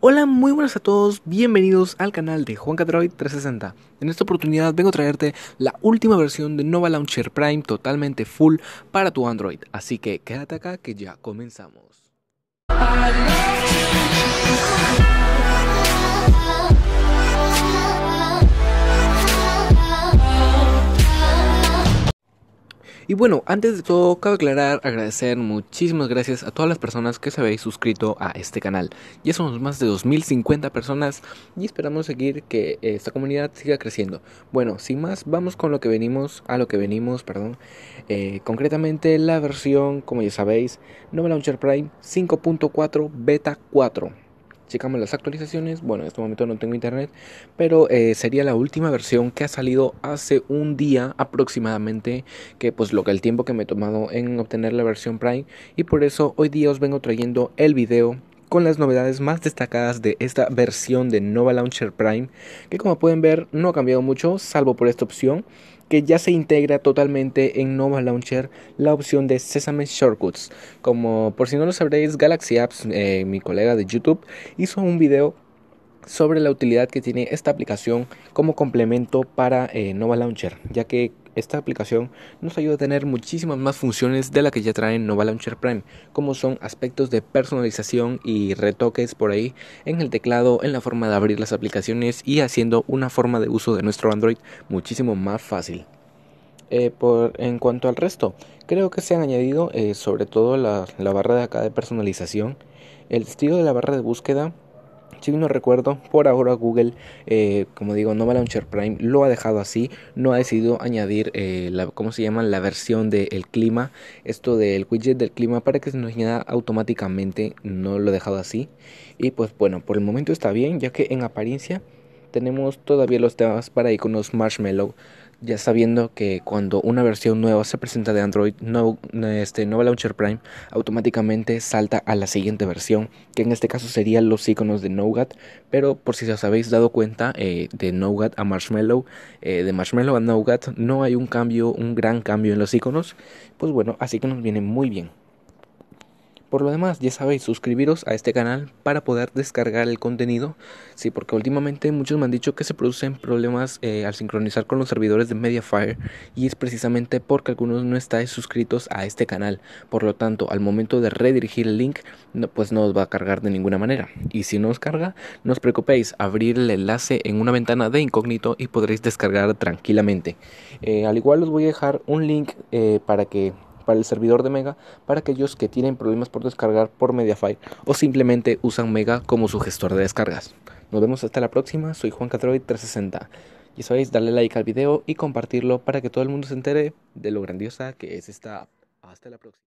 Hola, muy buenas a todos, bienvenidos al canal de Juan Catroid 360. En esta oportunidad vengo a traerte la última versión de Nova Launcher Prime totalmente full para tu Android, así que quédate acá que ya comenzamos. Y bueno, antes de todo, cabe aclarar, agradecer muchísimas gracias a todas las personas que se habéis suscrito a este canal. Ya somos más de 2050 personas y esperamos seguir que esta comunidad siga creciendo. Bueno, sin más, vamos con lo que venimos, a lo que venimos, perdón. Eh, concretamente la versión, como ya sabéis, Nova Launcher Prime 5.4 Beta 4 checamos las actualizaciones. Bueno, en este momento no tengo internet, pero eh, sería la última versión que ha salido hace un día aproximadamente, que pues lo que el tiempo que me he tomado en obtener la versión Prime. Y por eso hoy día os vengo trayendo el video con las novedades más destacadas de esta versión de Nova Launcher Prime, que como pueden ver no ha cambiado mucho, salvo por esta opción, que ya se integra totalmente en Nova Launcher la opción de Sesame Shortcuts. Como por si no lo sabréis, Galaxy Apps, eh, mi colega de YouTube, hizo un video sobre la utilidad que tiene esta aplicación como complemento para eh, Nova Launcher, ya que esta aplicación nos ayuda a tener muchísimas más funciones de las que ya traen Nova Launcher Prime, como son aspectos de personalización y retoques por ahí en el teclado, en la forma de abrir las aplicaciones y haciendo una forma de uso de nuestro Android muchísimo más fácil. Eh, por, en cuanto al resto, creo que se han añadido eh, sobre todo la, la barra de acá de personalización, el estilo de la barra de búsqueda, si no recuerdo, por ahora Google, eh, como digo, Nova Launcher Prime lo ha dejado así, no ha decidido añadir, eh, la, ¿cómo se llama?, la versión del clima, esto del widget del clima para que se nos añada automáticamente, no lo he dejado así. Y pues bueno, por el momento está bien, ya que en apariencia tenemos todavía los temas para iconos Marshmallow ya sabiendo que cuando una versión nueva se presenta de Android, este, Nova Launcher Prime automáticamente salta a la siguiente versión, que en este caso serían los iconos de Nougat, pero por si os habéis dado cuenta, eh, de Nougat a Marshmallow, eh, de Marshmallow a Nougat, no hay un cambio, un gran cambio en los iconos, pues bueno, así que nos viene muy bien. Por lo demás, ya sabéis, suscribiros a este canal para poder descargar el contenido. Sí, porque últimamente muchos me han dicho que se producen problemas eh, al sincronizar con los servidores de Mediafire y es precisamente porque algunos no estáis suscritos a este canal. Por lo tanto, al momento de redirigir el link, pues no os va a cargar de ninguna manera. Y si no os carga, no os preocupéis, abrir el enlace en una ventana de incógnito y podréis descargar tranquilamente. Eh, al igual os voy a dejar un link eh, para que para el servidor de Mega para aquellos que tienen problemas por descargar por Mediafire o simplemente usan Mega como su gestor de descargas. Nos vemos hasta la próxima, soy Juan Catroid 360 y sabéis darle like al video y compartirlo para que todo el mundo se entere de lo grandiosa que es esta app. Hasta la próxima.